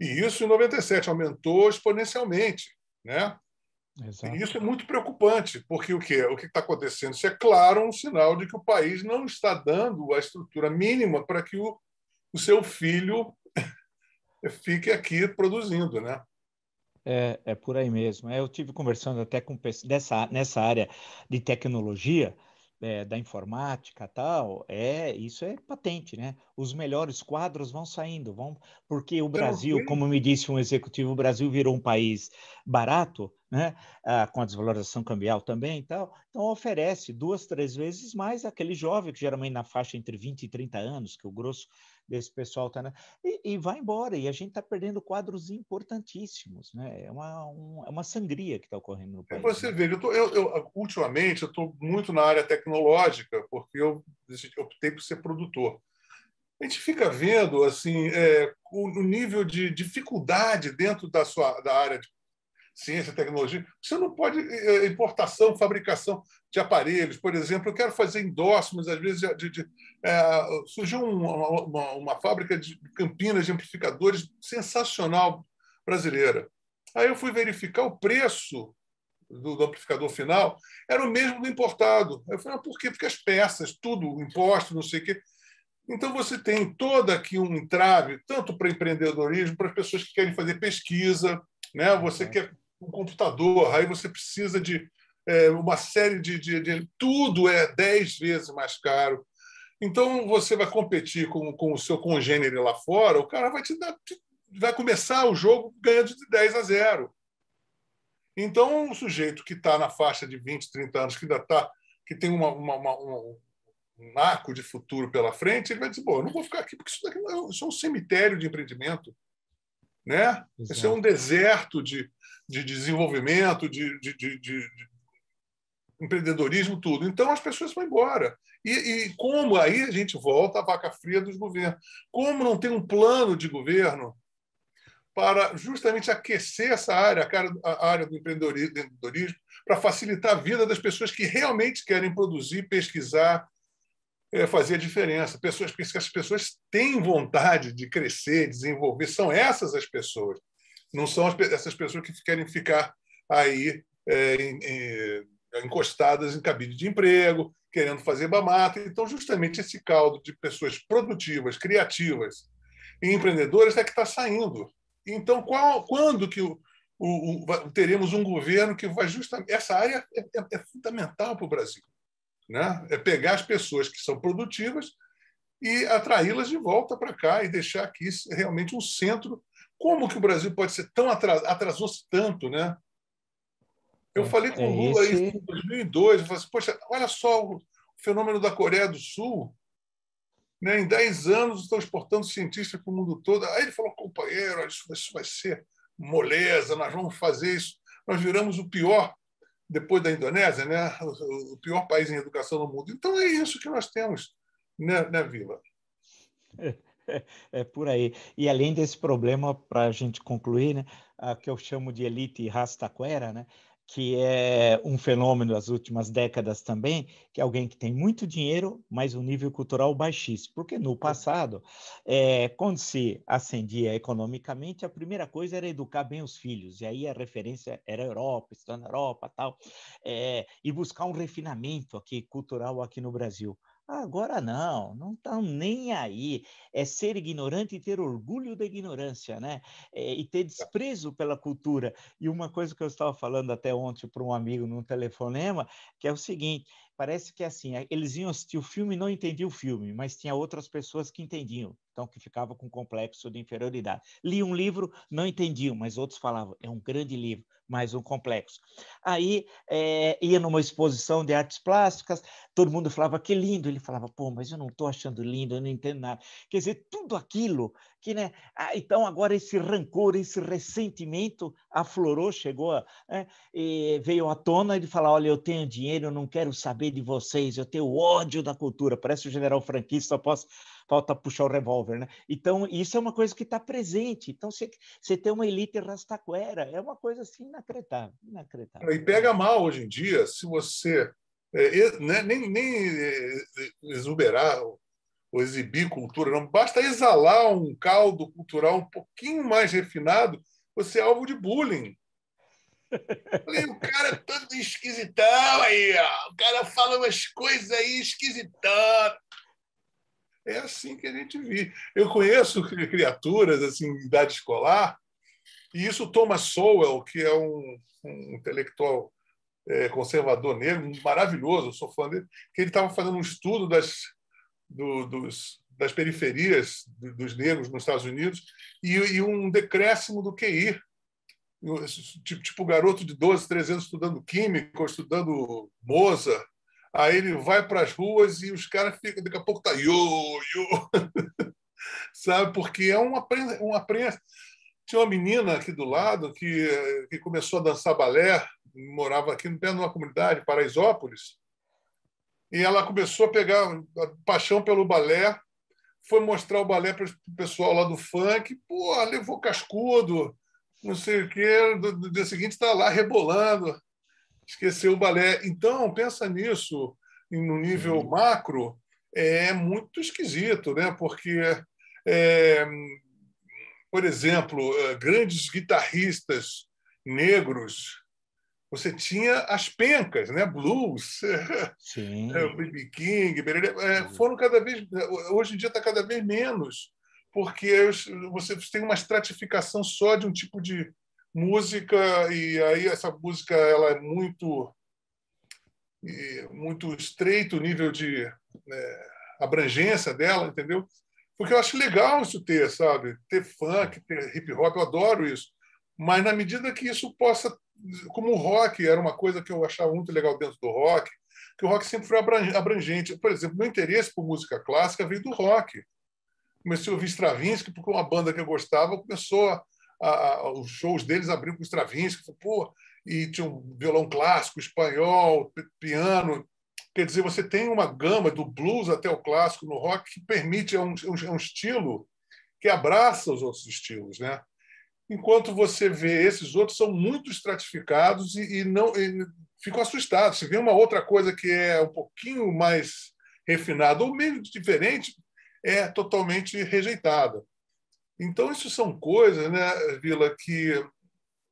E isso em 97 aumentou exponencialmente. Né? Exato. E isso é muito preocupante, porque o que o que está acontecendo? Isso é claro um sinal de que o país não está dando a estrutura mínima para que o, o seu filho fique aqui produzindo, né? É, é por aí mesmo. É, eu tive conversando até com dessa nessa área de tecnologia é, da informática tal, é isso é patente, né? Os melhores quadros vão saindo, vão porque o Brasil, como me disse um executivo, o Brasil virou um país barato, né? Ah, com a desvalorização cambial também tal, então oferece duas, três vezes mais aquele jovem que geralmente na faixa entre 20 e 30 anos, que o grosso desse pessoal tá na... e, e, vai embora e a gente está perdendo quadros importantíssimos, né? É uma, um, é uma sangria que está ocorrendo no é, país. Você né? vê, eu, tô, eu, eu ah, ultimamente eu estou muito na área tecnológica porque eu, eu optei por ser produtor. A gente fica vendo assim é, o nível de dificuldade dentro da sua da área de ciência, tecnologia. Você não pode eh, eh, importação, fabricação de aparelhos, por exemplo. Eu quero fazer endócrinos, às vezes, de, de, é, surgiu uma, uma, uma, fábrica de Campinas de amplificadores sensacional brasileira. Aí eu fui verificar o preço do, do amplificador final, era o mesmo do importado. Aí eu falei, ah, por quê? Porque as peças, tudo, imposto, não sei o quê. Então, você tem toda aqui um entrave, tanto para empreendedorismo, para as pessoas que querem fazer pesquisa, né? você é. quer um computador, aí você precisa de é, uma série de, de, de, Tudo é dez vezes mais caro. Então, você vai competir com, com o seu congênere lá fora, o cara vai te dar. Te, vai começar o jogo ganhando de 10 a 0. Então, um sujeito que está na faixa de 20, 30 anos, que ainda está que tem uma, uma, uma, um naco de futuro pela frente, ele vai dizer: Bom, eu não vou ficar aqui, porque isso daqui não, é, isso é um cemitério de empreendimento. Né? Isso é um deserto de, de desenvolvimento, de, de, de, de empreendedorismo, tudo. Então as pessoas vão embora. E, e, como aí a gente volta à vaca fria dos governos? Como não tem um plano de governo para justamente aquecer essa área, a área do empreendedorismo, para facilitar a vida das pessoas que realmente querem produzir, pesquisar, é, fazer a diferença. Pessoas, as pessoas têm vontade de crescer, desenvolver, são essas as pessoas não são as, essas pessoas que querem ficar aí é, em, em, encostadas em cabine de emprego, querendo fazer bamata. Então, justamente esse caldo de pessoas produtivas, criativas e empreendedoras é que está saindo. Então, qual, quando que o, o, o, teremos um governo que vai justamente. Essa área é, é, é fundamental para o Brasil. Né? É pegar as pessoas que são produtivas e atraí-las de volta para cá e deixar aqui realmente um centro como que o Brasil pode ser tão atrasou-se tanto, né? Eu é, falei é com é o Lula aí em 2002, eu falei assim, poxa, olha só o fenômeno da Coreia do Sul, né? em 10 anos estão exportando cientistas para o mundo todo. Aí ele falou, companheiro, olha, isso vai ser moleza, nós vamos fazer isso. Nós viramos o pior, depois da Indonésia, né? o pior país em educação no mundo. Então é isso que nós temos, né, né Vila? É. É por aí. E além desse problema, para a gente concluir, né, a que eu chamo de elite rastaquera, né, que é um fenômeno das últimas décadas também, que é alguém que tem muito dinheiro, mas um nível cultural baixíssimo. Porque no passado, é, quando se ascendia economicamente, a primeira coisa era educar bem os filhos. E aí a referência era Europa, estudar na Europa tal, é, e buscar um refinamento aqui cultural aqui no Brasil. Agora não, não estão nem aí. É ser ignorante e ter orgulho da ignorância, né? É, e ter é. desprezo pela cultura. E uma coisa que eu estava falando até ontem para um amigo num telefonema, que é o seguinte: parece que é assim, é, eles iam assistir o filme e não entendiam o filme, mas tinha outras pessoas que entendiam, então que ficava com complexo de inferioridade. Li um livro, não entendiam, mas outros falavam, é um grande livro, mais um complexo. Aí é, ia numa exposição de artes plásticas, todo mundo falava, que lindo, ele falava, pô, mas eu não estou achando lindo, eu não entendo nada. Quer dizer, tudo aquilo que né, ah, então agora esse rancor, esse ressentimento aflorou, chegou, a, né, veio à tona de falar, olha, eu tenho dinheiro, eu não quero saber de vocês, eu tenho ódio da cultura, parece o general franquista, só posso, falta puxar o revólver, né? Então, isso é uma coisa que está presente, então você, tem uma elite rastaquera, é uma coisa assim inacreditável, inacreditável. E pega mal hoje em dia, se você... É, né, nem, nem é, é, exuberar ou exibir cultura, não basta exalar um caldo cultural um pouquinho mais refinado, você é alvo de bullying. Falei, o cara é todo esquisitão aí, ó. o cara fala umas coisas aí esquisitão. É assim que a gente vive. Eu conheço criaturas assim, de idade escolar, e isso Thomas Sowell, que é um, um intelectual é, conservador negro, maravilhoso, eu sou fã dele, que ele estava fazendo um estudo das do, dos, das periferias dos negros nos Estados Unidos e, e um decréscimo do QI. Tipo, tipo garoto de 12, 13 anos estudando química, ou estudando moza Aí ele vai para as ruas e os caras ficam, daqui a pouco tá yo, yo. Sabe? Porque é uma prensa. Uma Tinha uma menina aqui do lado que, que começou a dançar balé, morava aqui no pé de uma comunidade, Paraisópolis e ela começou a pegar a paixão pelo balé, foi mostrar o balé para o pessoal lá do funk, pô, levou cascudo, não sei o quê, no dia seguinte está lá rebolando, esqueceu o balé. Então, pensa nisso no nível macro, é muito esquisito, né? porque, é, por exemplo, eh, grandes guitarristas negros você tinha as pencas, né? Blues, Sim. BB é, King, berere, é, foram cada vez. Hoje em dia está cada vez menos, porque você tem uma estratificação só de um tipo de música e aí essa música ela é muito muito estreito o nível de né, abrangência dela, entendeu? Porque eu acho legal isso ter, sabe? Ter funk, ter hip hop, eu adoro isso. Mas na medida que isso possa como o rock era uma coisa que eu achava muito legal dentro do rock, que o rock sempre foi abrangente. Por exemplo, meu interesse por música clássica veio do rock. Comecei a ouvir Stravinsky porque uma banda que eu gostava começou a, a, os shows deles abriram com Stravinsky, pô, e tinha um violão clássico, espanhol, piano. Quer dizer, você tem uma gama do blues até o clássico no rock que permite é um, é um, é um estilo que abraça os outros estilos, né? enquanto você vê esses outros são muito estratificados e, e não e ficam assustados. Se vê uma outra coisa que é um pouquinho mais refinada ou meio diferente, é totalmente rejeitada. Então, isso são coisas, né, Vila, que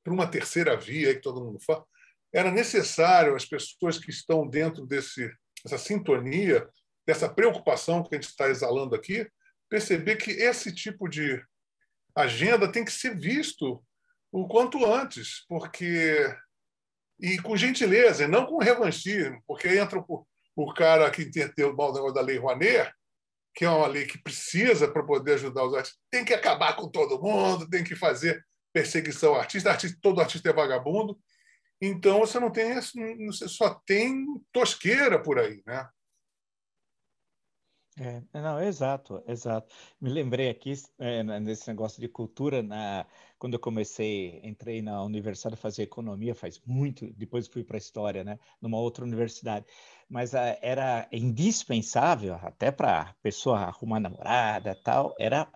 para uma terceira via que todo mundo fala, era necessário as pessoas que estão dentro desse dessa sintonia, dessa preocupação que a gente está exalando aqui, perceber que esse tipo de agenda tem que ser visto o quanto antes, porque e com gentileza, e não com revanchismo, porque entra o, o cara que entendeu o negócio da Lei Rouanet, que é uma lei que precisa para poder ajudar os artistas, tem que acabar com todo mundo, tem que fazer perseguição ao artista, artista todo artista é vagabundo, então você não tem, você só tem tosqueira por aí, né? É, é, não, exato, exato. Me lembrei aqui é, nesse negócio de cultura, na, quando eu comecei, entrei na universidade fazer economia, faz muito, depois fui para história, né, numa outra universidade. Mas a, ah, era indispensável, até para a pessoa arrumar namorada tal, era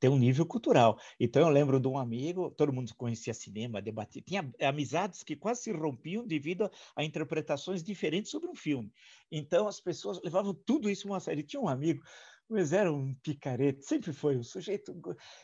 tem um nível cultural. Então eu lembro de um amigo, todo mundo conhecia cinema, debatia, tinha amizades que quase se rompiam devido a, a interpretações diferentes sobre um filme. Então as pessoas levavam tudo isso uma série. Tinha um amigo mas era um picareta, sempre foi um sujeito.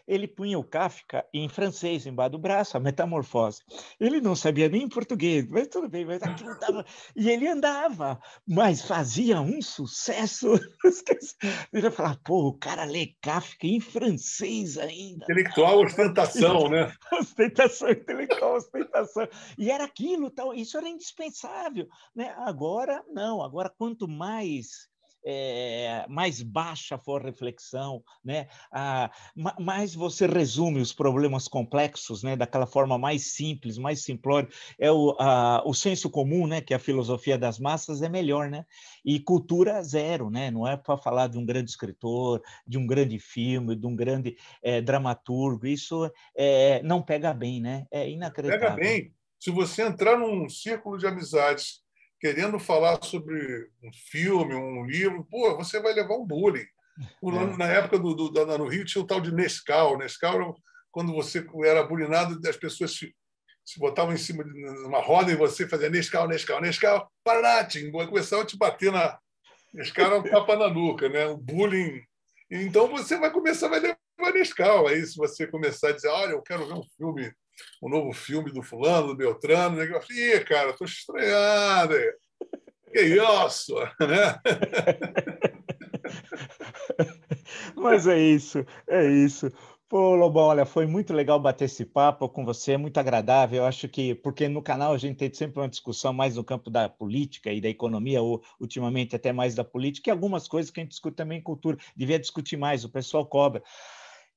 Ele punha o Kafka em francês embaixo do braço, a metamorfose. Ele não sabia nem português, mas tudo bem, mas aquilo tava... E ele andava, mas fazia um sucesso. Ele falar, pô, o cara lê Kafka em francês ainda. Intelectual ostentação, né? ostentação, intelectual ostentação. E era aquilo, tal. isso era indispensável. Né? Agora, não, agora quanto mais é, mais baixa for a reflexão, né? Ah, mais você resume os problemas complexos, né? Daquela forma mais simples, mais simplória. É o, o senso comum, né? Que é a filosofia das massas é melhor, né? E cultura zero, né? Não é para falar de um grande escritor, de um grande filme, de um grande é, dramaturgo. Isso é, não pega bem, né? É inacreditável. Pega bem. Se você entrar num círculo de amizades querendo falar sobre um filme, um livro, pô, você vai levar um bullying. É. Na época do, do, da, no Rio tinha o tal de Nescau. Nescau, quando você era bullyingado, as pessoas se, se botavam em cima de uma roda e você fazia Nescau, Nescau, Nescau, Paratim, começava a te bater na. Nescau era é um tapa na nuca, né? um bullying. Então você vai começar, vai levar Nescau. Aí se você começar a dizer, olha, eu quero ver um filme o novo filme do fulano, do Beltrano, né? eu falei, Ih, cara, estou estreado. Que isso! Né? Mas é isso, é isso. Pô, Lobão, olha, foi muito legal bater esse papo com você, é muito agradável. Eu acho que, porque no canal a gente tem sempre uma discussão mais no campo da política e da economia, ou ultimamente até mais da política, e algumas coisas que a gente discute também em cultura. Devia discutir mais, o pessoal cobra.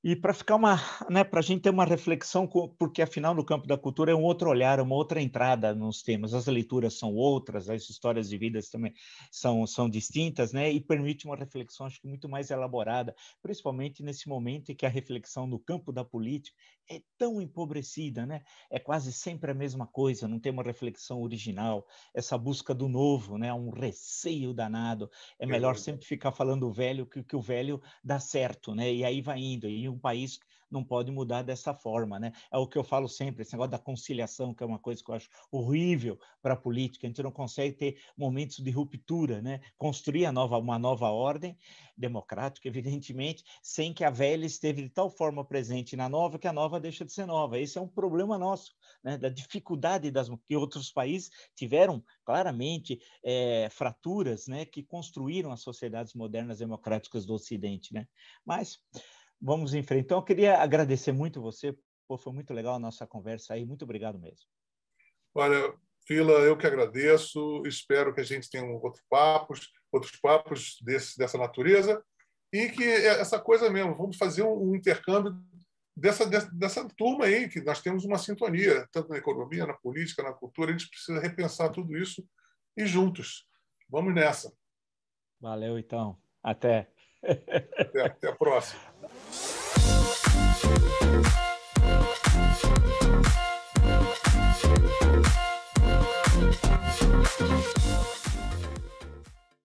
E para ficar uma, né, para a gente ter uma reflexão, porque afinal no campo da cultura é um outro olhar, é uma outra entrada nos temas. As leituras são outras, as histórias de vidas também são, são distintas, né? E permite uma reflexão, acho que muito mais elaborada, principalmente nesse momento em que a reflexão no campo da política é tão empobrecida, né? É quase sempre a mesma coisa, não tem uma reflexão original, essa busca do novo, né? Um receio danado. É melhor sempre ficar falando o velho que, que o velho dá certo, né? E aí vai indo. E um país não pode mudar dessa forma. Né? É o que eu falo sempre, esse negócio da conciliação, que é uma coisa que eu acho horrível para a política, a gente não consegue ter momentos de ruptura, né? construir a nova, uma nova ordem democrática, evidentemente, sem que a velha esteve de tal forma presente na nova que a nova deixa de ser nova. Esse é um problema nosso, né? da dificuldade das, que outros países tiveram claramente é, fraturas né? que construíram as sociedades modernas democráticas do Ocidente. Né? Mas vamos em frente. Então, eu queria agradecer muito você. Pô, foi muito legal a nossa conversa aí. Muito obrigado mesmo. Olha, Fila, eu que agradeço. Espero que a gente tenha outro papos, outros papos desse, dessa natureza. E que é essa coisa mesmo, vamos fazer um, um intercâmbio dessa, dessa, dessa, turma aí, que nós temos uma sintonia, tanto na economia, na política, na cultura. A gente precisa repensar tudo isso e juntos. Vamos nessa. Valeu, então. Até. Até, até a próxima. ♪